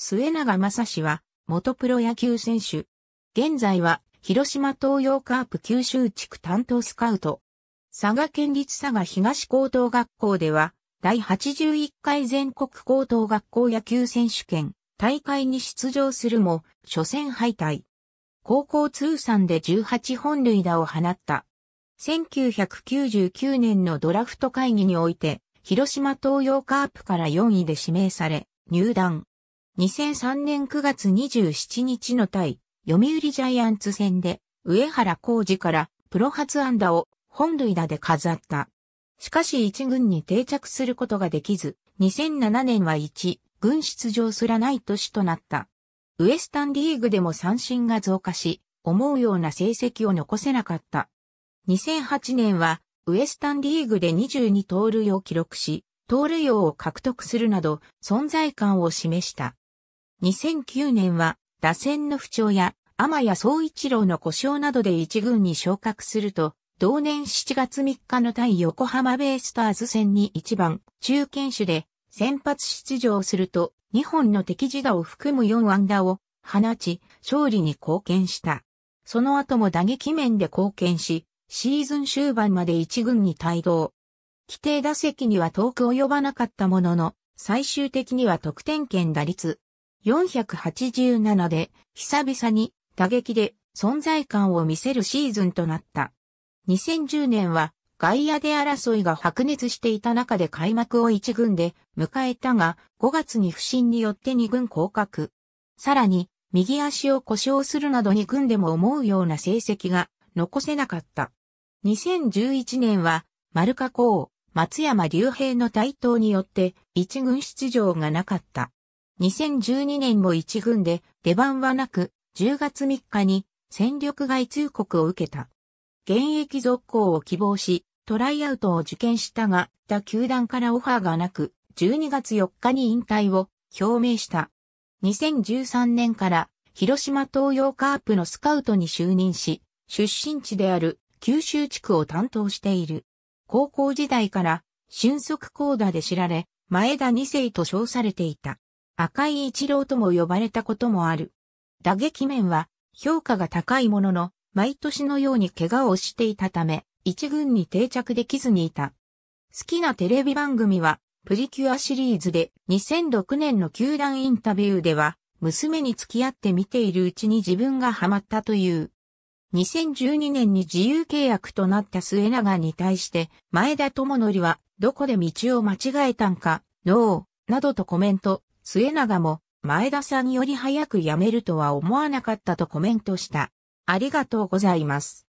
末永正氏は、元プロ野球選手。現在は、広島東洋カープ九州地区担当スカウト。佐賀県立佐賀東高等学校では、第81回全国高等学校野球選手権大会に出場するも、初戦敗退。高校通算で18本塁打を放った。1999年のドラフト会議において、広島東洋カープから4位で指名され、入団。2003年9月27日の対、読売ジャイアンツ戦で、上原浩二からプロ初安打を本塁打で飾った。しかし一軍に定着することができず、2007年は一軍出場すらない年となった。ウエスタンリーグでも三振が増加し、思うような成績を残せなかった。2008年は、ウエスタンリーグで22盗塁を記録し、盗塁王を獲得するなど、存在感を示した。2009年は、打線の不調や、天谷総一郎の故障などで一軍に昇格すると、同年7月3日の対横浜ベイスターズ戦に1番、中堅手で先発出場すると、2本の敵自打を含む4安打を放ち、勝利に貢献した。その後も打撃面で貢献し、シーズン終盤まで1軍に帯同。規定打席には遠く及ばなかったものの、最終的には得点圏打率487で久々に打撃で存在感を見せるシーズンとなった。2010年は外野で争いが白熱していた中で開幕を1軍で迎えたが5月に不振によって2軍降格。さらに右足を故障するなど2軍でも思うような成績が残せなかった。2011年は丸加工、松山隆平の台頭によって1軍出場がなかった。2012年も一軍で出番はなく、10月3日に戦力外通告を受けた。現役続行を希望し、トライアウトを受験したが、他球団からオファーがなく、12月4日に引退を表明した。2013年から広島東洋カープのスカウトに就任し、出身地である九州地区を担当している。高校時代から俊足高打で知られ、前田二世と称されていた。赤い一郎とも呼ばれたこともある。打撃面は評価が高いものの、毎年のように怪我をしていたため、一軍に定着できずにいた。好きなテレビ番組は、プリキュアシリーズで2006年の球団インタビューでは、娘に付き合って見ているうちに自分がハマったという。2012年に自由契約となった末永に対して、前田智則は、どこで道を間違えたんか、どう、などとコメント、末永も前田さんより早く辞めるとは思わなかったとコメントした。ありがとうございます。